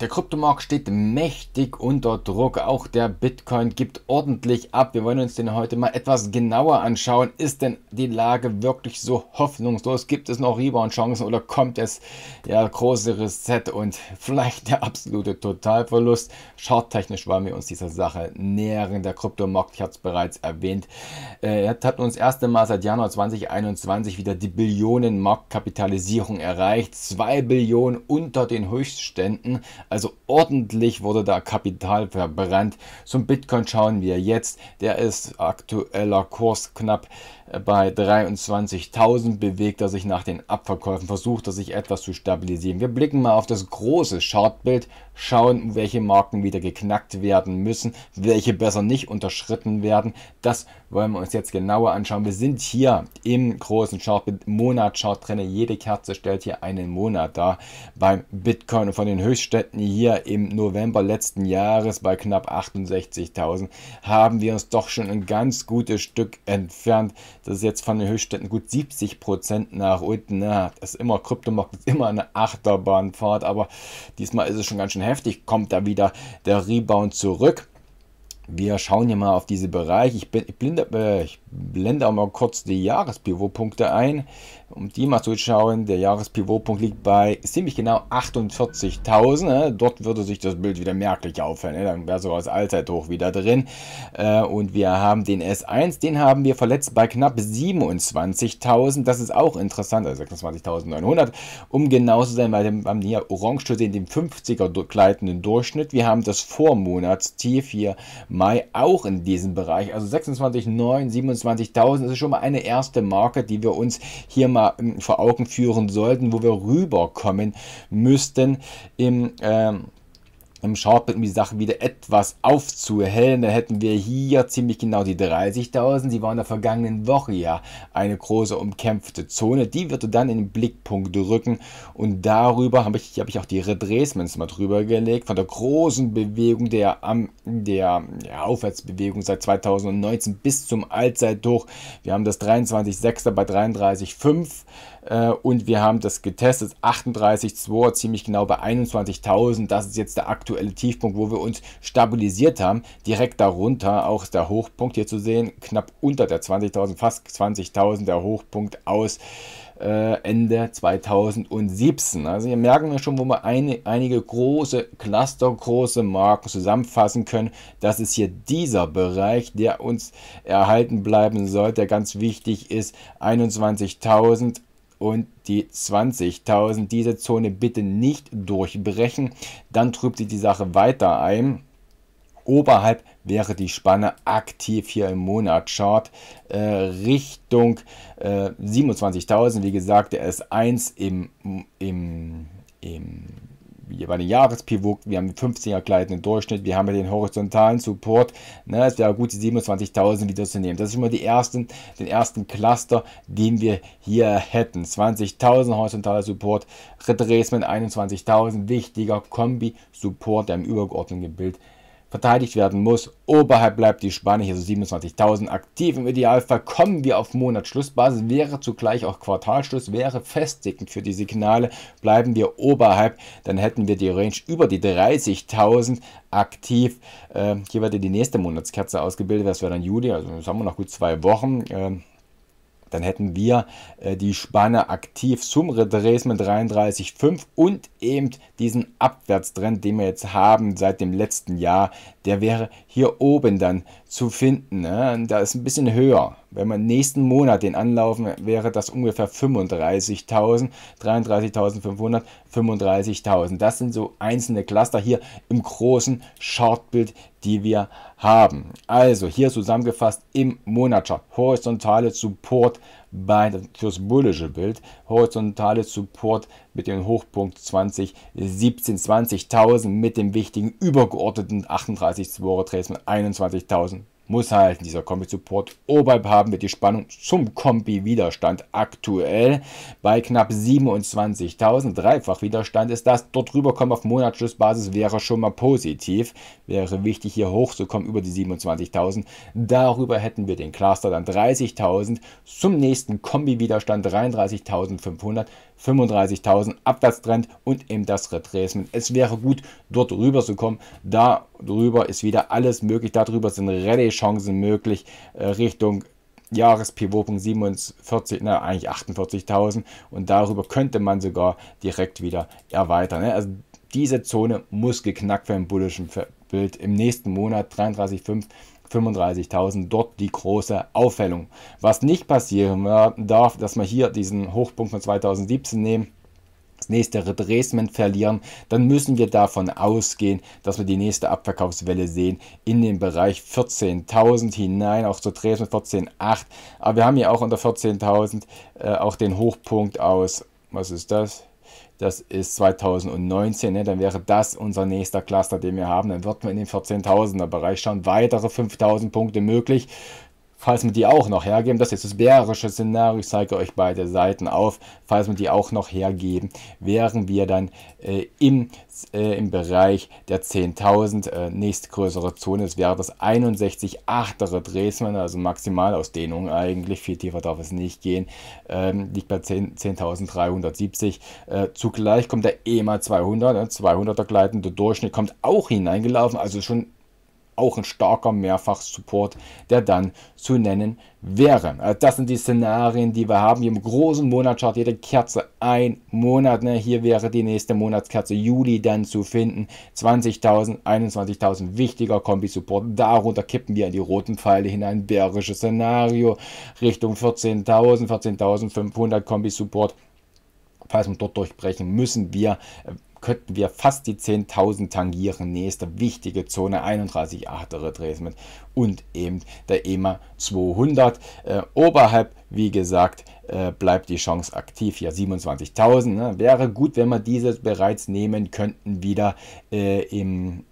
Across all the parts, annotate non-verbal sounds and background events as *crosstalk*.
Der Kryptomarkt steht mächtig unter Druck. Auch der Bitcoin gibt ordentlich ab. Wir wollen uns den heute mal etwas genauer anschauen. Ist denn die Lage wirklich so hoffnungslos? Gibt es noch Rebound-Chancen oder kommt es ja große Reset und *laughs* vielleicht der absolute Totalverlust? Charttechnisch wollen wir uns dieser Sache nähern. Der Kryptomarkt, ich habe es bereits erwähnt, äh, hat uns erste Mal seit Januar 2021 wieder die Billionen Marktkapitalisierung erreicht. 2 Billionen unter den Höchstständen. Also ordentlich wurde da Kapital verbrannt. Zum Bitcoin schauen wir jetzt. Der ist aktueller Kurs knapp bei 23.000 bewegt er sich nach den Abverkäufen, versucht er sich etwas zu stabilisieren. Wir blicken mal auf das große Chartbild, schauen, welche Marken wieder geknackt werden müssen, welche besser nicht unterschritten werden. Das wollen wir uns jetzt genauer anschauen. Wir sind hier im großen Chartbild, Monatschart drin. Jede Kerze stellt hier einen Monat dar. Beim Bitcoin von den Höchststätten hier im November letzten Jahres bei knapp 68.000 haben wir uns doch schon ein ganz gutes Stück entfernt das ist jetzt von den Höchststätten gut 70 Prozent nach unten. Ne? Das ist immer, Kryptomarkt ist immer eine Achterbahnfahrt, aber diesmal ist es schon ganz schön heftig. Kommt da wieder der Rebound zurück wir schauen hier mal auf diese Bereiche. Ich, blinde, äh, ich blende auch mal kurz die Jahrespivotpunkte ein, um die mal zu schauen. Der Jahrespivotpunkt liegt bei ziemlich genau 48.000. Ne? Dort würde sich das Bild wieder merklich aufhören. Ne? Dann wäre sogar das Allzeithoch wieder drin. Äh, und wir haben den S1, den haben wir verletzt bei knapp 27.000. Das ist auch interessant, also 26.900, um genau zu sein, weil wir haben hier orange zu sehen, den 50er gleitenden Durchschnitt. Wir haben das Vormonatstief hier Mai auch in diesem Bereich. Also 26,9, 27.000 ist schon mal eine erste Marke, die wir uns hier mal ähm, vor Augen führen sollten, wo wir rüberkommen müssten im... Ähm, im Shortbit, um die Sache wieder etwas aufzuhellen, dann hätten wir hier ziemlich genau die 30.000. Sie war in der vergangenen Woche ja eine große umkämpfte Zone. Die wird dann in den Blickpunkt rücken und darüber habe ich, hab ich auch die Redressments mal drüber gelegt, von der großen Bewegung der, der, Aufwärtsbewegung seit 2019 bis zum Allzeithoch. Wir haben das 23.6. bei 33,5 äh, und wir haben das getestet, 38,2 ziemlich genau bei 21.000. Das ist jetzt der aktuelle aktuelle Tiefpunkt, wo wir uns stabilisiert haben, direkt darunter auch der Hochpunkt hier zu sehen, knapp unter der 20.000, fast 20.000 der Hochpunkt aus äh, Ende 2017. Also hier merken wir schon, wo wir eine, einige große, Cluster, große Marken zusammenfassen können. Das ist hier dieser Bereich, der uns erhalten bleiben sollte, der ganz wichtig ist. 21.000 und die 20.000. Diese Zone bitte nicht durchbrechen, dann trübt sich die Sache weiter ein. Oberhalb wäre die Spanne aktiv hier im Monatschart äh, Richtung äh, 27.000. Wie gesagt, der S1 im, im, im bei den Jahrespivot, wir haben den 15 er gleitenden Durchschnitt, wir haben den horizontalen Support. Ne? Es wäre gut, die 27.000 wieder zu nehmen. Das ist schon mal die ersten, den ersten Cluster, den wir hier hätten. 20.000 horizontaler Support, Retracement 21.000, wichtiger Kombi-Support, der im übergeordneten Bild ist verteidigt werden muss. Oberhalb bleibt die Spanne, hier so 27.000 aktiv. Im Idealfall kommen wir auf Monatsschlussbasis, wäre zugleich auch Quartalschluss, wäre festigend für die Signale. Bleiben wir oberhalb, dann hätten wir die Range über die 30.000 aktiv. Äh, hier wird die nächste Monatskerze ausgebildet, das wäre dann Juli, also das haben wir noch gut zwei Wochen. Äh, dann hätten wir äh, die Spanne aktiv zum Redress mit 33,5 und eben diesen Abwärtstrend, den wir jetzt haben seit dem letzten Jahr, der wäre hier oben dann zu finden. Ne? Da ist ein bisschen höher. Wenn man nächsten Monat den anlaufen, wäre das ungefähr 35.000, 33.500, 35.000. Das sind so einzelne Cluster hier im großen Chartbild, die wir haben. Also hier zusammengefasst im Monatschart. Horizontale Support bei das bullische Bild horizontale Support mit dem Hochpunkt 20 17 20.000 mit dem wichtigen übergeordneten 38 2 Retracement 21.000 muss heißen, halt dieser Kombi-Support oberhalb haben wir die Spannung zum Kombi-Widerstand aktuell bei knapp 27.000. Dreifach Widerstand ist das. Dort drüber kommen auf Monatsschlussbasis wäre schon mal positiv. Wäre wichtig, hier hochzukommen über die 27.000. Darüber hätten wir den Cluster dann 30.000. Zum nächsten Kombi-Widerstand 33.500 35.000 Abwärtstrend und eben das Retracement. Es wäre gut, dort rüber zu kommen. Darüber ist wieder alles möglich. Darüber sind Rallye-Chancen möglich äh, Richtung Jahrespivotpunkt 47, na eigentlich 48.000 und darüber könnte man sogar direkt wieder erweitern. Ne? Also diese Zone muss geknackt werden im bullischen Bild im nächsten Monat 33,5 35.000 dort die große Aufhellung. Was nicht passieren darf, dass man hier diesen Hochpunkt von 2017 nehmen, das nächste Retracement verlieren, dann müssen wir davon ausgehen, dass wir die nächste Abverkaufswelle sehen in den Bereich 14.000 hinein, auch zu Dresden 14.8. Aber wir haben hier auch unter 14.000 äh, auch den Hochpunkt aus, was ist das? das ist 2019, ne? dann wäre das unser nächster Cluster, den wir haben. Dann wird man in den 14.000er Bereich schauen. Weitere 5.000 Punkte möglich falls wir die auch noch hergeben, das ist das bärische Szenario, ich zeige euch beide Seiten auf, falls wir die auch noch hergeben, wären wir dann äh, im, äh, im Bereich der 10.000 äh, nächstgrößere Zone, das wäre das 61,8 achtere Dresden, also Maximalausdehnung eigentlich, viel tiefer darf es nicht gehen, ähm, liegt bei 10.370, 10 äh, zugleich kommt der EMA 200, 200er gleitende Durchschnitt kommt auch hineingelaufen, also schon auch ein starker Mehrfach-Support, der dann zu nennen wäre. Also das sind die Szenarien, die wir haben. Hier im großen Monatschart jede Kerze ein Monat. Ne? Hier wäre die nächste Monatskerze Juli dann zu finden. 20.000, 21.000 wichtiger Kombi-Support. Darunter kippen wir in die roten Pfeile hinein. Bärisches Szenario Richtung 14.000, 14.500 Kombi-Support falls wir dort durchbrechen, müssen wir äh, könnten wir fast die 10.000 tangieren. Nächste wichtige Zone 31a Retracement und eben der EMA 200. Äh, oberhalb, wie gesagt, äh, bleibt die Chance aktiv. Ja, 27.000. Ne? Wäre gut, wenn wir diese bereits nehmen könnten, wieder äh, im,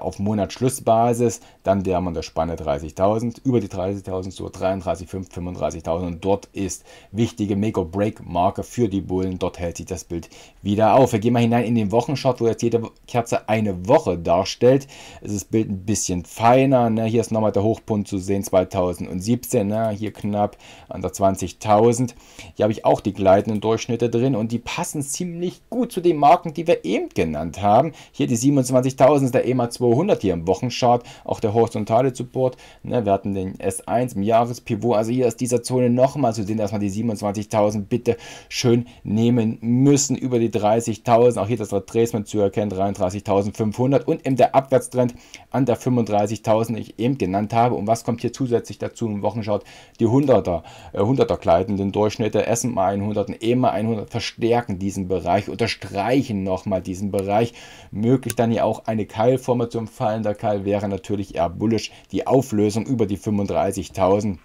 auf Monatsschlussbasis. Dann wäre man der Spanne 30.000, über die 30.000 so 33.000, 35.000. Und dort ist wichtige Make-or-Break-Marke für die Bullen. Dort hält sich das Bild wieder auf. Wir gehen mal hinein in den Wochenchart, wo jetzt jede Kerze eine Woche darstellt. Es ist das Bild ein bisschen feiner. Ne? Hier ist nochmal der Hochpunkt zu sehen, 2017. Ne? Hier knapp an der 20.000. Hier habe ich auch die gleitenden Durchschnitte drin und die passen ziemlich gut zu den Marken, die wir eben genannt haben. Hier die 27.000 der EMA 200 hier im Wochenchart, auch der horizontale Support. Ne, wir hatten den S1 im Jahrespivot, also hier aus dieser Zone nochmal zu sehen, dass man die 27.000 bitte schön nehmen müssen über die 30.000. Auch hier das Retracement zu erkennen, 33.500 und eben der Abwärtstrend an der 35.000, ich eben genannt habe. Und was kommt hier zusätzlich dazu im Wochenchart? Die 100er, äh, 100er gleitenden Durchschnitte. Querschnitte, Essen 100 und ema eh 100 verstärken diesen Bereich, unterstreichen nochmal diesen Bereich. Möglich dann ja auch eine Keilformation. Fallender Keil wäre natürlich eher bullisch. Die Auflösung über die 35.000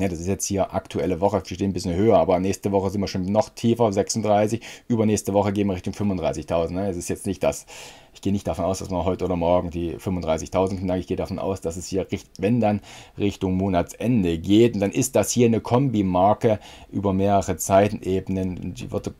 ja, ne, das ist jetzt hier aktuelle Woche, wir stehen ein bisschen höher, aber nächste Woche sind wir schon noch tiefer, 36, übernächste Woche gehen wir Richtung 35.000. Ne? Es ist jetzt nicht das, ich gehe nicht davon aus, dass wir heute oder morgen die 35.000 knacken, ich gehe davon aus, dass es hier, wenn dann, Richtung Monatsende geht und dann ist das hier eine Kombimarke über mehrere Zeitenebenen die wird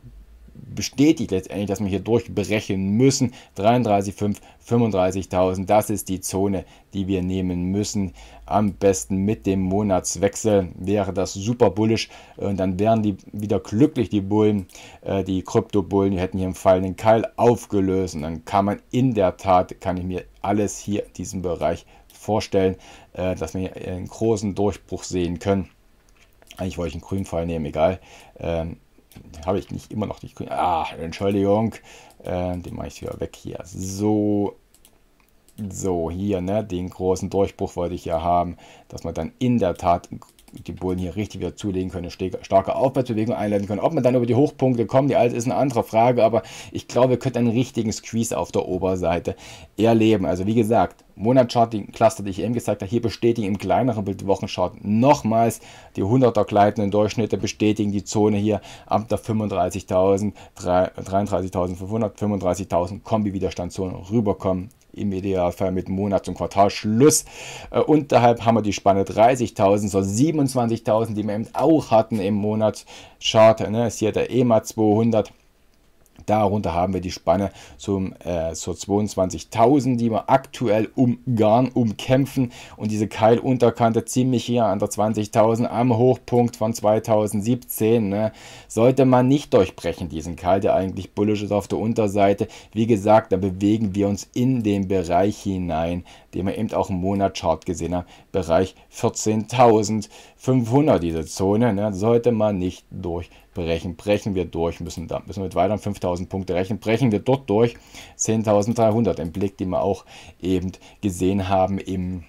bestätigt letztendlich, dass wir hier durchbrechen müssen. 33,5, 35.000, das ist die Zone, die wir nehmen müssen. Am besten mit dem Monatswechsel wäre das super bullisch und dann wären die wieder glücklich, die Bullen, äh, die Krypto-Bullen, die hätten hier im fallenden Keil aufgelöst und dann kann man in der Tat, kann ich mir alles hier in diesem Bereich vorstellen, äh, dass wir hier einen großen Durchbruch sehen können. Eigentlich wollte ich einen grünen Fall nehmen, egal. Ähm, habe ich nicht immer noch nicht. Ah, Entschuldigung. Äh, den mache ich wieder weg hier. So. So, hier, ne, den großen Durchbruch wollte ich ja haben, dass man dann in der Tat die Bullen hier richtig wieder zulegen können, starke Aufwärtsbewegung einleiten können. Ob man dann über die Hochpunkte kommt, die alte ist eine andere Frage, aber ich glaube, wir könnten einen richtigen Squeeze auf der Oberseite erleben. Also wie gesagt, Monatschart, den Cluster, den ich eben gezeigt habe, hier bestätigen im kleineren Bild Wochenchart nochmals die 100er gleitenden Durchschnitte, bestätigen die Zone hier ab der 35.000, 33.500, 35.000 Kombi-Widerstandszone rüberkommen im Idealfall mit Monats- und Quartalschluss. Äh, unterhalb haben wir die Spanne 30.000 so 27.000, die wir eben auch hatten im Monatschart. Ne? Ist hier der EMA 200 Darunter haben wir die Spanne zum, äh, zur 22.000, die wir aktuell umgarn, umkämpfen. Und diese Keilunterkante ziemlich hier an der 20.000 am Hochpunkt von 2017. Ne, sollte man nicht durchbrechen, diesen Keil, der eigentlich bullisch ist auf der Unterseite. Wie gesagt, da bewegen wir uns in den Bereich hinein, den wir eben auch im Monatschart gesehen haben, Bereich 14.500, diese Zone, ne, sollte man nicht durchbrechen. Brechen wir durch, müssen, da, müssen wir weiter 5.000 Punkte rechnen, brechen wir dort durch, 10.300, im Blick, den wir auch eben gesehen haben im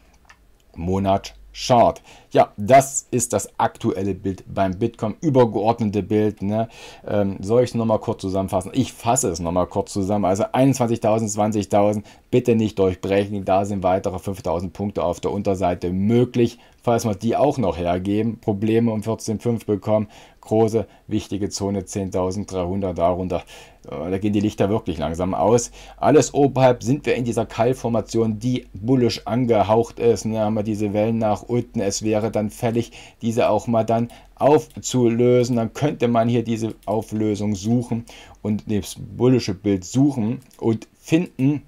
Monat Chart. ja, das ist das aktuelle Bild beim Bitcoin, übergeordnete Bild. Ne? Ähm, soll ich es nochmal kurz zusammenfassen? Ich fasse es nochmal kurz zusammen. Also 21.000, 20.000, bitte nicht durchbrechen. Da sind weitere 5.000 Punkte auf der Unterseite möglich falls wir die auch noch hergeben, Probleme um 14,5 bekommen, große, wichtige Zone 10.300 darunter. Äh, da gehen die Lichter wirklich langsam aus. Alles oberhalb sind wir in dieser Keilformation, die bullisch angehaucht ist. Da ne? haben wir diese Wellen nach unten. Es wäre dann fällig, diese auch mal dann aufzulösen. Dann könnte man hier diese Auflösung suchen und das bullische Bild suchen und finden.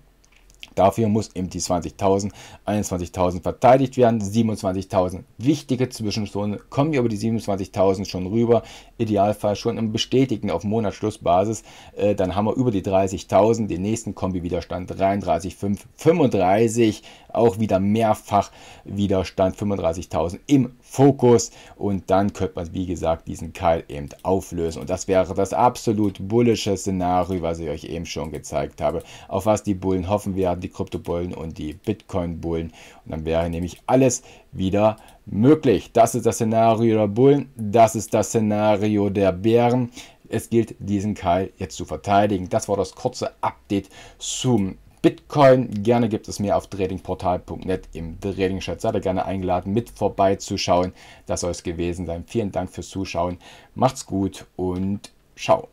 Dafür muss eben die 20.000, 21.000 verteidigt werden, 27.000. Wichtige Zwischenzone, kommen wir über die 27.000 schon rüber, Idealfall schon im Bestätigten auf Monatsschlussbasis, äh, dann haben wir über die 30.000 den nächsten Kombi-Widerstand, 33,5, 35, auch wieder mehrfach Widerstand, 35.000 im Fokus und dann könnte man, wie gesagt, diesen Keil eben auflösen und das wäre das absolut bullische Szenario, was ich euch eben schon gezeigt habe, auf was die Bullen hoffen werden die Kryptobullen und die Bitcoin-Bullen. Und dann wäre nämlich alles wieder möglich. Das ist das Szenario der Bullen, das ist das Szenario der Bären. Es gilt, diesen Keil jetzt zu verteidigen. Das war das kurze Update zum Bitcoin. Gerne gibt es mehr auf tradingportal.net im Trading Chat. Seid ihr gerne eingeladen, mit vorbeizuschauen. Das soll es gewesen sein. Vielen Dank fürs Zuschauen. Macht's gut und ciao.